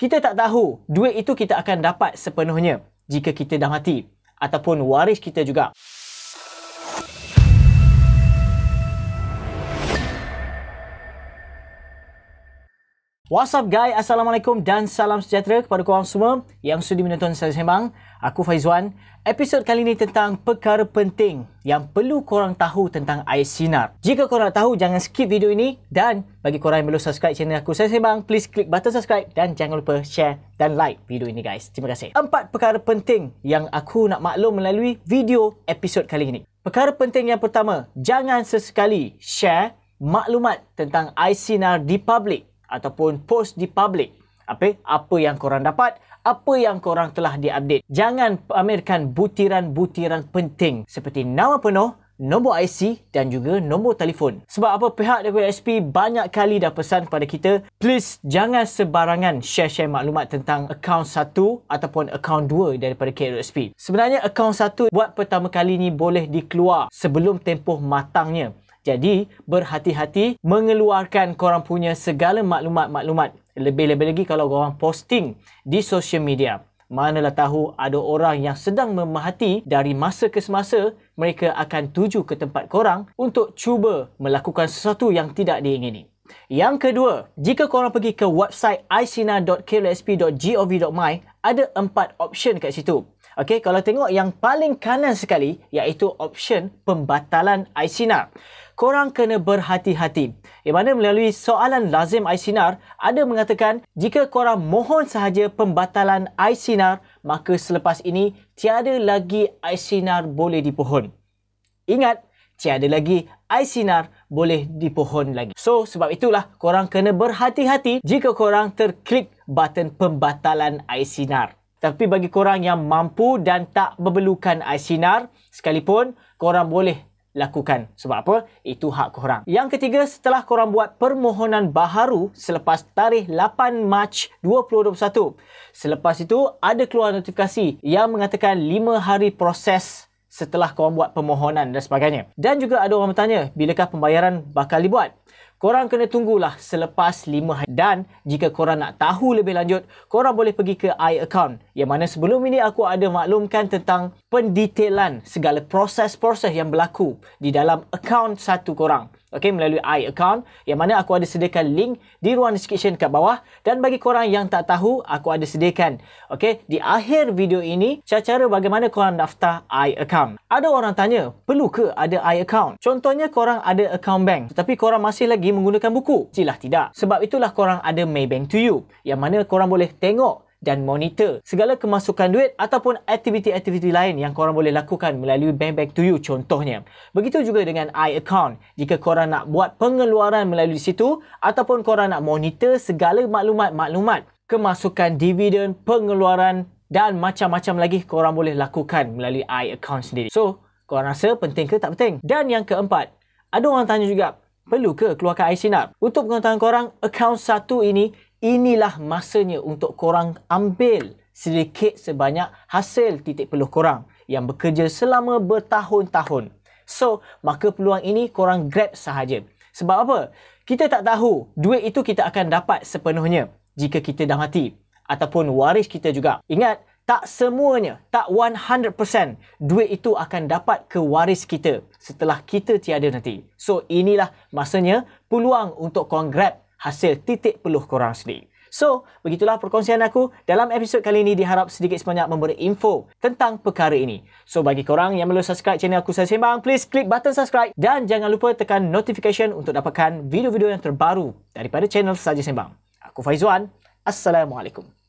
Kita tak tahu duit itu kita akan dapat sepenuhnya jika kita dah mati ataupun waris kita juga. What's up guys? Assalamualaikum dan salam sejahtera kepada korang semua yang sudi menonton saya sembang. Aku Faizwan. Episod kali ini tentang perkara penting yang perlu korang tahu tentang air sinar. Jika korang nak tahu, jangan skip video ini dan bagi korang yang belum subscribe channel aku saya sembang, please klik button subscribe dan jangan lupa share dan like video ini guys. Terima kasih. Empat perkara penting yang aku nak maklum melalui video episod kali ini. Perkara penting yang pertama, jangan sesekali share maklumat tentang air sinar di public ataupun post di public apa apa yang korang dapat apa yang korang telah diupdate jangan pamerkan butiran-butiran penting seperti nama penuh nombor IC dan juga nombor telefon. Sebab apa pihak dari SP banyak kali dah pesan kepada kita, please jangan sebarangan share-share maklumat tentang akaun satu ataupun akaun 2 daripada KLSP. Sebenarnya akaun satu buat pertama kali ni boleh dikeluar sebelum tempoh matangnya. Jadi, berhati-hati mengeluarkan korang punya segala maklumat-maklumat. Lebih-lebih lagi kalau korang posting di social media. Manalah tahu ada orang yang sedang memahati dari masa ke semasa mereka akan tuju ke tempat korang untuk cuba melakukan sesuatu yang tidak diingini. Yang kedua, jika korang pergi ke website icina.klsp.gov.my ada empat option kat situ. Okey, kalau tengok yang paling kanan sekali iaitu option pembatalan ICNR. Korang kena berhati-hati. Di mana melalui soalan lazim ICNR ada mengatakan jika korang mohon sahaja pembatalan ICNR maka selepas ini tiada lagi ICNR boleh dipohon. Ingat, tiada lagi ICNR boleh dipohon lagi. So, sebab itulah korang kena berhati-hati jika korang terklik button pembatalan ICNR. Tapi bagi korang yang mampu dan tak memerlukan air sinar sekalipun, korang boleh lakukan. Sebab apa? Itu hak korang. Yang ketiga, setelah korang buat permohonan baharu selepas tarikh 8 Mac 2021. Selepas itu, ada keluar notifikasi yang mengatakan 5 hari proses setelah korang buat permohonan dan sebagainya. Dan juga ada orang bertanya, bilakah pembayaran bakal dibuat? korang kena tunggulah selepas 5 hari. Dan jika korang nak tahu lebih lanjut, korang boleh pergi ke iAccount. Yang mana sebelum ini aku ada maklumkan tentang pendetailan segala proses-proses yang berlaku di dalam akaun satu korang okay, melalui i account yang mana aku ada sediakan link di ruang description kat bawah dan bagi korang yang tak tahu aku ada sediakan okay, di akhir video ini cara-cara bagaimana korang daftar i account. ada orang tanya perlu ke ada i account? contohnya korang ada account bank tetapi korang masih lagi menggunakan buku silah tidak sebab itulah korang ada Maybank to you yang mana korang boleh tengok dan monitor segala kemasukan duit ataupun aktiviti-aktiviti lain yang korang boleh lakukan melalui Bank Back to You contohnya. Begitu juga dengan iAccount. Jika korang nak buat pengeluaran melalui situ ataupun korang nak monitor segala maklumat-maklumat kemasukan dividen, pengeluaran dan macam-macam lagi korang boleh lakukan melalui iAccount sendiri. So, korang rasa penting ke tak penting? Dan yang keempat, ada orang tanya juga, perlu ke keluarkan iSinar? Untuk pengetahuan korang, account satu ini inilah masanya untuk korang ambil sedikit sebanyak hasil titik peluh korang yang bekerja selama bertahun-tahun. So, maka peluang ini korang grab sahaja. Sebab apa? Kita tak tahu duit itu kita akan dapat sepenuhnya jika kita dah mati ataupun waris kita juga. Ingat, tak semuanya, tak 100% duit itu akan dapat ke waris kita setelah kita tiada nanti. So, inilah masanya peluang untuk korang grab hasil titik peluh korang sendiri. So, begitulah perkongsian aku dalam episod kali ini diharap sedikit sebanyak memberi info tentang perkara ini. So, bagi korang yang belum subscribe channel aku Sembang, please klik button subscribe dan jangan lupa tekan notification untuk dapatkan video-video yang terbaru daripada channel Saja Sembang. Aku Faizwan, Assalamualaikum.